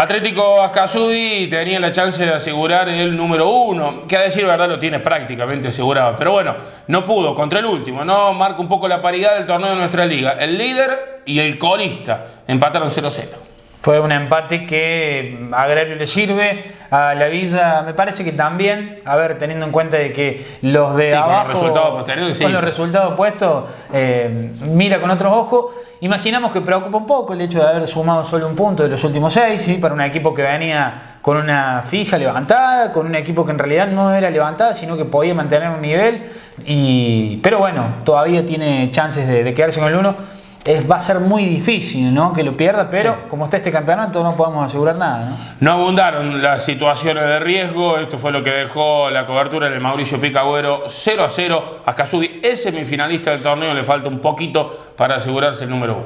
Atlético Ascasubi tenía la chance de asegurar el número uno, que a decir verdad lo tiene prácticamente asegurado, pero bueno, no pudo contra el último, ¿no? Marca un poco la paridad del torneo de nuestra liga. El líder y el corista empataron 0-0. Fue un empate que a Agrario le sirve, a la Villa me parece que también, a ver, teniendo en cuenta que los de abajo, con los resultados posteriores, con los resultados puestos, eh, mira con otros ojos. Imaginamos que preocupa un poco el hecho de haber sumado solo un punto de los últimos seis, para un equipo que venía con una fija levantada, con un equipo que en realidad no era levantada, sino que podía mantener un nivel. Y, pero bueno, todavía tiene chances de, de quedarse con el 1 es, va a ser muy difícil ¿no? que lo pierda, pero como está este campeonato no podemos asegurar nada. ¿no? abundaron las situaciones de riesgo, esto fue lo que dejó la cobertura de Mauricio Picagüero 0 a 0 a Kazubi, ese semifinalista del torneo, le falta un poquito para asegurarse el número 1.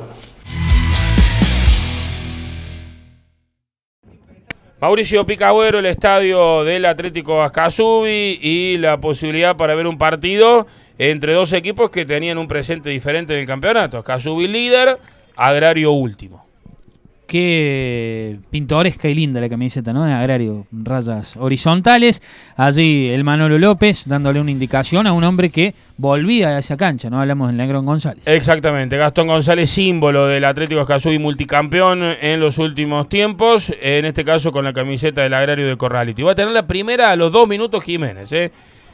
Mauricio Picagüero, el estadio del Atlético Ascasubi y la posibilidad para ver un partido entre dos equipos que tenían un presente diferente en el campeonato. Ascasubi líder, Agrario último qué pintoresca y linda la camiseta, ¿no? De agrario, rayas horizontales. Allí el Manolo López dándole una indicación a un hombre que volvía a esa cancha, ¿no? Hablamos del Negrón González. Exactamente, Gastón González, símbolo del Atlético Escazú y multicampeón en los últimos tiempos, en este caso con la camiseta del agrario de Corralito. Y va a tener la primera a los dos minutos Jiménez, ¿eh?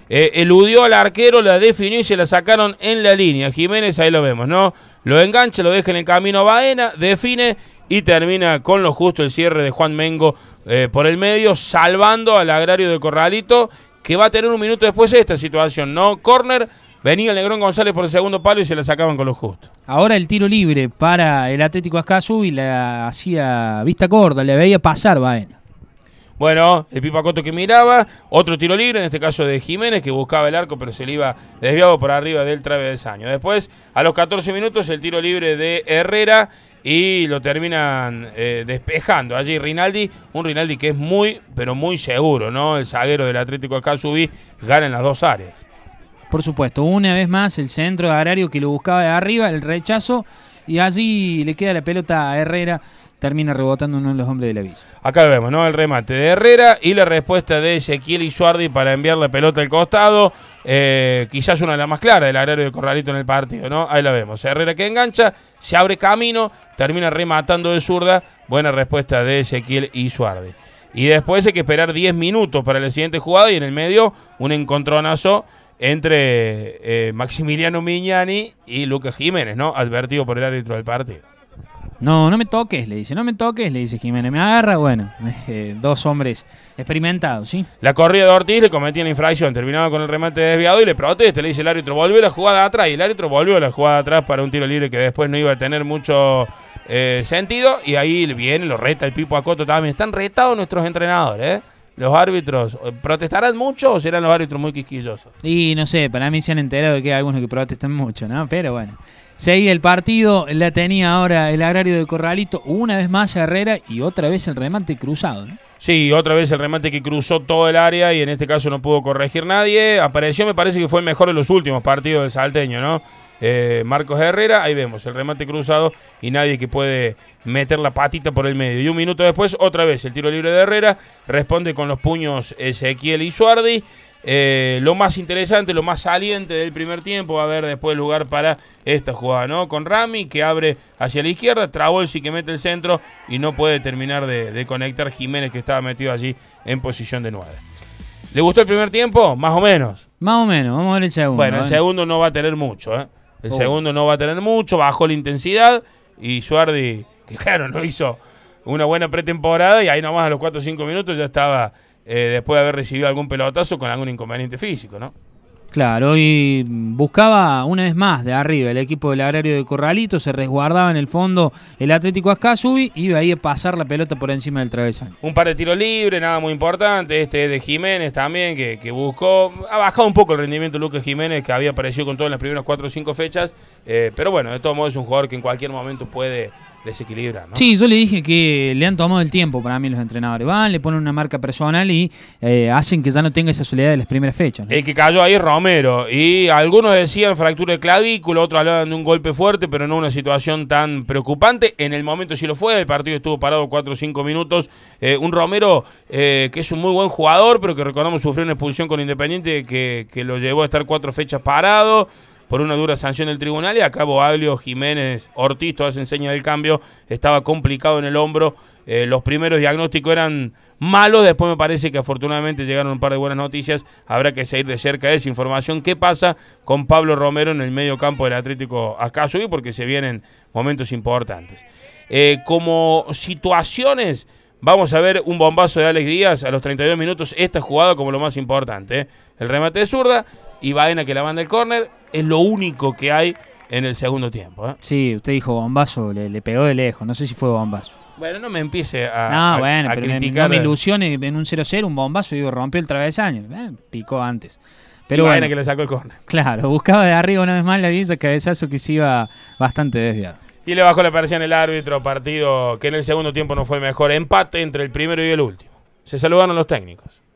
eh eludió al arquero, la definió y se la sacaron en la línea. Jiménez, ahí lo vemos, ¿no? Lo engancha, lo deja en el camino a Baena, define y termina con lo justo el cierre de Juan Mengo eh, por el medio, salvando al agrario de Corralito, que va a tener un minuto después esta situación, ¿no? Corner, venía el Negrón González por el segundo palo y se la sacaban con lo justo. Ahora el tiro libre para el Atlético Ascasu y la hacía vista gorda, le veía pasar Baena. Bueno, el Pipacoto que miraba, otro tiro libre, en este caso de Jiménez, que buscaba el arco, pero se le iba desviado por arriba del travesaño. Después, a los 14 minutos, el tiro libre de Herrera, y lo terminan eh, despejando allí Rinaldi, un Rinaldi que es muy, pero muy seguro, ¿no? El zaguero del Atlético de subí gana en las dos áreas. Por supuesto, una vez más el centro de Arario que lo buscaba de arriba, el rechazo, y allí le queda la pelota a Herrera termina rebotando uno de los hombres de la villa. Acá lo vemos, ¿no? El remate de Herrera y la respuesta de Ezequiel Suardi para enviar la pelota al costado. Eh, quizás una de las más claras del agrario de Corralito en el partido, ¿no? Ahí la vemos. Herrera que engancha, se abre camino, termina rematando de zurda. Buena respuesta de Ezequiel Suardi. Y después hay que esperar 10 minutos para la siguiente jugada y en el medio un encontronazo entre eh, Maximiliano Miñani y Lucas Jiménez, ¿no? Advertido por el árbitro del partido. No, no me toques, le dice, no me toques, le dice Jiménez. Me agarra, bueno, eh, dos hombres experimentados, ¿sí? La corrida de Ortiz le cometía una infracción, terminaba con el remate desviado y le protesta, le dice el árbitro, volvió la jugada atrás y el árbitro volvió la jugada atrás para un tiro libre que después no iba a tener mucho eh, sentido y ahí viene, lo reta el Pipo Acoto también. Están retados nuestros entrenadores, ¿eh? los árbitros eh, protestarán mucho o serán los árbitros muy quisquillosos? Y no sé, para mí se han enterado de que hay algunos que protestan mucho, ¿no? Pero bueno. Seguía el partido, la tenía ahora el agrario de Corralito, una vez más Herrera y otra vez el remate cruzado, ¿no? Sí, otra vez el remate que cruzó todo el área y en este caso no pudo corregir nadie. Apareció, me parece que fue el mejor de los últimos partidos del salteño, ¿no? Eh, Marcos Herrera, ahí vemos el remate cruzado y nadie que puede meter la patita por el medio. Y un minuto después, otra vez el tiro libre de Herrera, responde con los puños Ezequiel y Suardi. Eh, lo más interesante, lo más saliente del primer tiempo, va a haber después lugar para esta jugada, ¿no? Con Rami que abre hacia la izquierda, Travolsi que mete el centro y no puede terminar de, de conectar Jiménez que estaba metido allí en posición de nueve. ¿Le gustó el primer tiempo? Más o menos. Más o menos, vamos a ver el segundo. Bueno, el ¿eh? segundo no va a tener mucho, ¿eh? El segundo no va a tener mucho, bajó la intensidad y Suardi, que claro, no hizo una buena pretemporada y ahí nomás a los 4 o 5 minutos ya estaba, eh, después de haber recibido algún pelotazo, con algún inconveniente físico, ¿no? Claro, y buscaba una vez más de arriba el equipo del agrario de Corralito, se resguardaba en el fondo el Atlético Ascasubi y iba ahí a pasar la pelota por encima del travesaño. Un par de tiros libres, nada muy importante, este de Jiménez también que, buscó, ha bajado un poco el rendimiento Lucas Jiménez que había aparecido con todo en las primeras cuatro o 5 fechas, eh, pero bueno, de todos modos es un jugador que en cualquier momento puede desequilibra, ¿no? Sí, yo le dije que le han tomado el tiempo para mí los entrenadores. Van, le ponen una marca personal y eh, hacen que ya no tenga esa soledad de las primeras fechas. El que cayó ahí Romero. Y algunos decían fractura de clavícula, otros hablaban de un golpe fuerte, pero no una situación tan preocupante. En el momento sí lo fue, el partido estuvo parado cuatro o cinco minutos. Eh, un Romero eh, que es un muy buen jugador, pero que recordamos sufrió una expulsión con Independiente que, que lo llevó a estar cuatro fechas parado por una dura sanción del tribunal y a cabo Aglio, Jiménez, Ortiz, todas enseña del cambio, estaba complicado en el hombro. Eh, los primeros diagnósticos eran malos, después me parece que afortunadamente llegaron un par de buenas noticias. Habrá que seguir de cerca esa información. ¿Qué pasa con Pablo Romero en el medio campo del Atlético y Porque se vienen momentos importantes. Eh, como situaciones, vamos a ver un bombazo de Alex Díaz a los 32 minutos. Esta jugada como lo más importante. ¿eh? El remate de zurda, ...y Ibaena que la manda el córner, es lo único que hay en el segundo tiempo. ¿eh? Sí, usted dijo bombazo, le, pegó de lejos, no sé si fue bombazo. Bueno, no me empiece a, no, bueno, pero Me, no me ilusione en un 0-0, un bombazo, digo, rompió el travesaño, eh, picó antes. Pero bueno, que le sacó el córner. Claro, buscaba de arriba una vez más la ese cabezazo que se iba bastante desviado. Y le bajó la en el árbitro, partido que en el segundo tiempo no fue mejor. Empate entre el primero y el último. Se saludaron los técnicos.